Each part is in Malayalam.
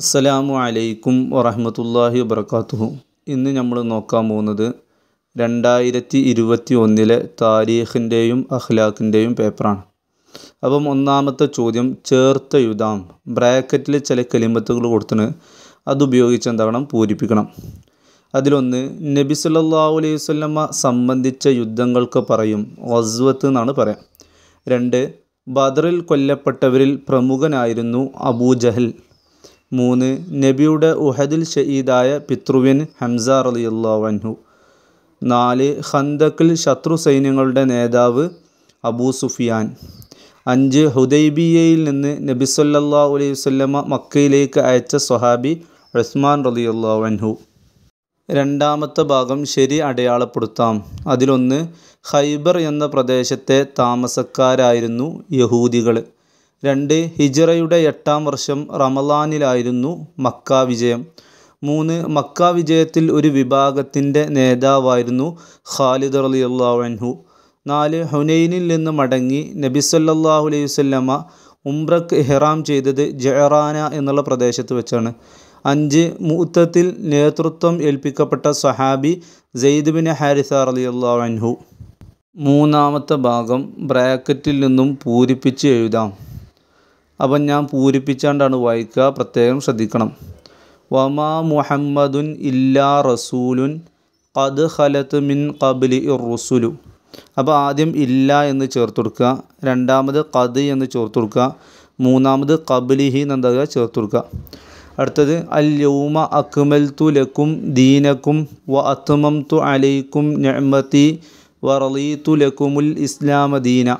അസ്സലാമു അലൈക്കും വറഹമത്തല്ലാഹി വബർക്കാത്തുഹു ഇന്ന് നമ്മൾ നോക്കാൻ പോകുന്നത് രണ്ടായിരത്തി ഇരുപത്തി ഒന്നിലെ താരീഖിൻ്റെയും അഖ്ലാഖിൻ്റെയും പേപ്പറാണ് അപ്പം ഒന്നാമത്തെ ചോദ്യം ചേർത്ത യുദാം ബ്രാക്കറ്റിൽ ചില കലിമത്തുകൾ കൊടുത്തിന് അതുപയോഗിച്ച് എന്താകണം പൂരിപ്പിക്കണം അതിലൊന്ന് നബി സല്ലല്ലാഹു അലൈഹി വസല്ലമ സംബന്ധിച്ച യുദ്ധങ്ങൾക്ക് പറയും വസ്വത്ത് എന്നാണ് പറയാം രണ്ട് ബദറിൽ കൊല്ലപ്പെട്ടവരിൽ പ്രമുഖനായിരുന്നു അബൂജഹൽ മൂന്ന് നബിയുടെ ഉഹദിൽ ഷഹീദായ പിതൃവിൻ ഹംസ റലിയുള്ളവൻഹു നാല് ഖന്തക്കിൽ ശത്രു സൈന്യങ്ങളുടെ നേതാവ് അബൂ സുഫിയാൻ അഞ്ച് ഹുദൈബിയയിൽ നിന്ന് നബി സല്ലാ അലൈഹി വല്ലമ മക്കയിലേക്ക് അയച്ച സ്വഹാബി ഉസ്മാൻ റലിയുള്ളവൻഹു രണ്ടാമത്തെ ഭാഗം ശരി അടയാളപ്പെടുത്താം അതിലൊന്ന് ഖൈബർ എന്ന പ്രദേശത്തെ താമസക്കാരായിരുന്നു യഹൂദികൾ രണ്ട് ഹിജറയുടെ എട്ടാം വർഷം റമലാനിലായിരുന്നു മക്ക വിജയം മൂന്ന് മക്ക വിജയത്തിൽ ഒരു വിഭാഗത്തിൻ്റെ നേതാവായിരുന്നു ഖാലിദ് അലി അള്ളാഹു നാല് ഹുനൈനിൽ നിന്ന് മടങ്ങി നബി സല്ലല്ലാഹു അലൈഹി വസല്ലമ ഉംറക്ക് ഇഹ്റാം ചെയ്തത് ജഹറാന എന്നുള്ള പ്രദേശത്ത് വെച്ചാണ് അഞ്ച് മൂത്തത്തിൽ നേതൃത്വം ഏൽപ്പിക്കപ്പെട്ട സഹാബി സെയ്ദ് ബിൻ ഹാരിസ അലി അള്ളാഹു മൂന്നാമത്തെ ഭാഗം ബ്രാക്കറ്റിൽ നിന്നും പൂരിപ്പിച്ച് എഴുതാം അപ്പം ഞാൻ പൂരിപ്പിച്ചാണ്ടാണ് വായിക്കുക പ്രത്യേകം ശ്രദ്ധിക്കണം വമാ മുഹമ്മദുൻ ഇല്ലാ റസൂലുൻ ഖദ് ഖലത്ത് മിൻ ഖബ്ലി റുസുലു അപ്പോൾ ആദ്യം ഇല്ല എന്ന് ചേർത്ത് കൊടുക്കുക രണ്ടാമത് ഖദ് എന്ന് ചേർത്ത് കൊടുക്കുക മൂന്നാമത് കബിലിഹി എന്നെന്താ ചേർത്ത് കൊടുക്കുക അടുത്തത് അൽ യൗമ തു ലക്കും ദീനക്കും വ അത്മംതു അലൈക്കും ഞമ്മത്തി വ തു ലക്കുമുൽ ഇസ്ലാമദീന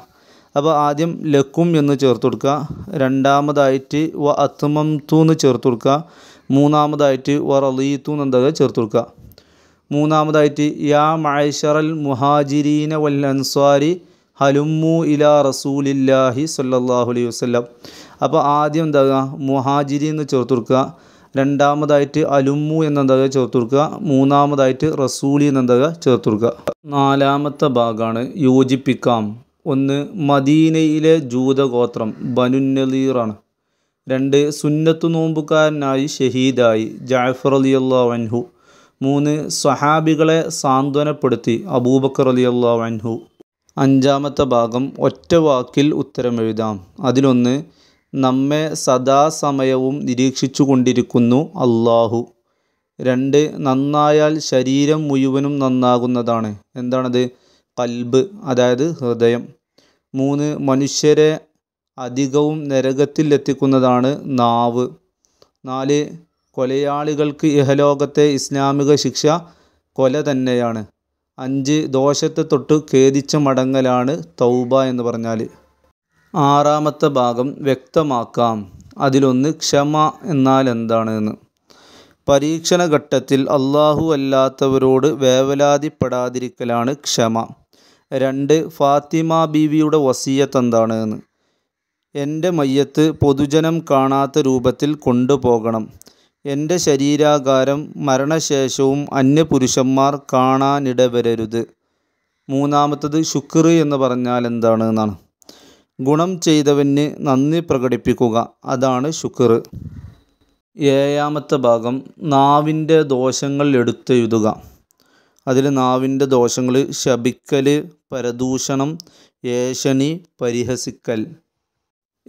അപ്പോൾ ആദ്യം ലക്കും എന്ന് ചേർത്ത് കൊടുക്കുക രണ്ടാമതായിട്ട് വ അത്മം തു എന്ന് ചേർത്ത് കൊടുക്കുക മൂന്നാമതായിട്ട് വ റലീത്തു എന്താ ചേർത്ത് കൊടുക്കുക മൂന്നാമതായിട്ട് യാ മഴഷറൽ മുഹാജിരീന വൽ അൻസ്വാരി ഹലുമു ഇലാ റസൂലില്ലാഹി സല്ലാഹു അലൈഹി വസ്ലം അപ്പോൾ ആദ്യം എന്താ മുഹാജിരി എന്ന് ചേർത്ത് കൊടുക്കുക രണ്ടാമതായിട്ട് അലുമു എന്നെന്താ ചേർത്ത് കൊടുക്കുക മൂന്നാമതായിട്ട് റസൂലി എന്നെന്താ ചേർത്ത് കൊടുക്കുക നാലാമത്തെ ഭാഗമാണ് യോജിപ്പിക്കാം ഒന്ന് മദീനയിലെ ജൂതഗോത്രം ബനുന്നലീറാണ് രണ്ട് സുന്നത്തു നോമ്പുകാരനായി ഷഹീദായി ജാഫർ അലി അൻഹു മൂന്ന് സ്വഹാബികളെ സാന്ത്വനപ്പെടുത്തി അബൂബക്കർ അലി അൻഹു അഞ്ചാമത്തെ ഭാഗം ഒറ്റ വാക്കിൽ ഉത്തരമെഴുതാം അതിലൊന്ന് നമ്മെ സദാസമയവും നിരീക്ഷിച്ചു കൊണ്ടിരിക്കുന്നു അള്ളാഹു രണ്ട് നന്നായാൽ ശരീരം മുഴുവനും നന്നാകുന്നതാണ് എന്താണത് കൽബ് അതായത് ഹൃദയം മൂന്ന് മനുഷ്യരെ അധികവും നരകത്തിൽ എത്തിക്കുന്നതാണ് നാവ് നാല് കൊലയാളികൾക്ക് ഇഹലോകത്തെ ഇസ്ലാമിക ശിക്ഷ കൊല തന്നെയാണ് അഞ്ച് ദോഷത്തെ തൊട്ട് ഖേദിച്ച മടങ്ങലാണ് തൗബ എന്ന് പറഞ്ഞാൽ ആറാമത്തെ ഭാഗം വ്യക്തമാക്കാം അതിലൊന്ന് ക്ഷമ എന്നാൽ എന്താണ് എന്ന് പരീക്ഷണഘട്ടത്തിൽ അള്ളാഹു അല്ലാത്തവരോട് വേവലാതിപ്പെടാതിരിക്കലാണ് ക്ഷമ രണ്ട് ഫാത്തിമ ബീവിയുടെ വസീയത്ത് എന്താണ് എന്ന് എൻ്റെ മയ്യത്ത് പൊതുജനം കാണാത്ത രൂപത്തിൽ കൊണ്ടുപോകണം എൻ്റെ ശരീരാകാരം മരണശേഷവും അന്യപുരുഷന്മാർ കാണാനിടവരരുത് മൂന്നാമത്തത് ശുക്ർ എന്ന് പറഞ്ഞാൽ എന്താണ് എന്നാണ് ഗുണം ചെയ്തവന് നന്ദി പ്രകടിപ്പിക്കുക അതാണ് ശുക്ർ ഏഴാമത്തെ ഭാഗം നാവിൻ്റെ ദോഷങ്ങൾ എടുത്തെഴുതുക അതിൽ നാവിൻ്റെ ദോഷങ്ങൾ ശപിക്കൽ പരദൂഷണം ഏഷണി പരിഹസിക്കൽ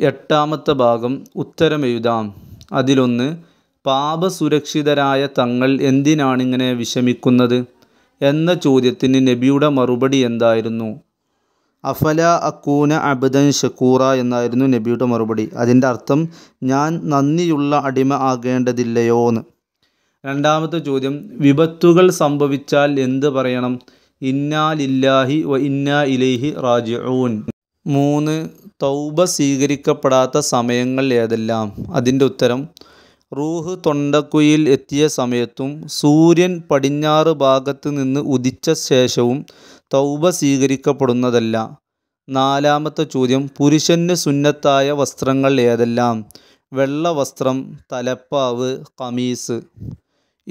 എട്ടാമത്തെ ഭാഗം ഉത്തരമെഴുതാം അതിലൊന്ന് പാപസുരക്ഷിതരായ തങ്ങൾ എന്തിനാണിങ്ങനെ വിഷമിക്കുന്നത് എന്ന ചോദ്യത്തിന് നബിയുടെ മറുപടി എന്തായിരുന്നു അഫല അക്കൂന അബ്ദൻ ഷക്കൂറ എന്നായിരുന്നു നബിയുടെ മറുപടി അതിൻ്റെ അർത്ഥം ഞാൻ നന്ദിയുള്ള അടിമ ആകേണ്ടതില്ലയോ എന്ന് രണ്ടാമത്തെ ചോദ്യം വിപത്തുകൾ സംഭവിച്ചാൽ എന്ത് പറയണം ഇന്നാ ലില്ലാഹി വ ഇന്നാ ഇലൈഹി റാജിഊൻ മൂന്ന് തൗബ സ്വീകരിക്കപ്പെടാത്ത സമയങ്ങൾ ഏതെല്ലാം അതിൻ്റെ ഉത്തരം റൂഹ് തൊണ്ടക്കുയിൽ എത്തിയ സമയത്തും സൂര്യൻ പടിഞ്ഞാറ് ഭാഗത്ത് നിന്ന് ഉദിച്ച ശേഷവും തൗബ സ്വീകരിക്കപ്പെടുന്നതല്ല നാലാമത്തെ ചോദ്യം പുരുഷന് സുന്നത്തായ വസ്ത്രങ്ങൾ ഏതെല്ലാം വെള്ള വസ്ത്രം തലപ്പാവ് കമീസ്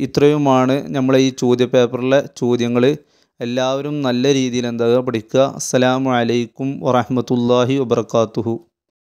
ഇത്രയുമാണ് നമ്മളെ ഈ ചോദ്യ പേപ്പറിലെ ചോദ്യങ്ങൾ എല്ലാവരും നല്ല രീതിയിൽ എന്താ പഠിക്കുക അസ്സലാമു അലൈക്കും വറഹ്മത്തുള്ളാഹി വബർക്കാത്തുഹു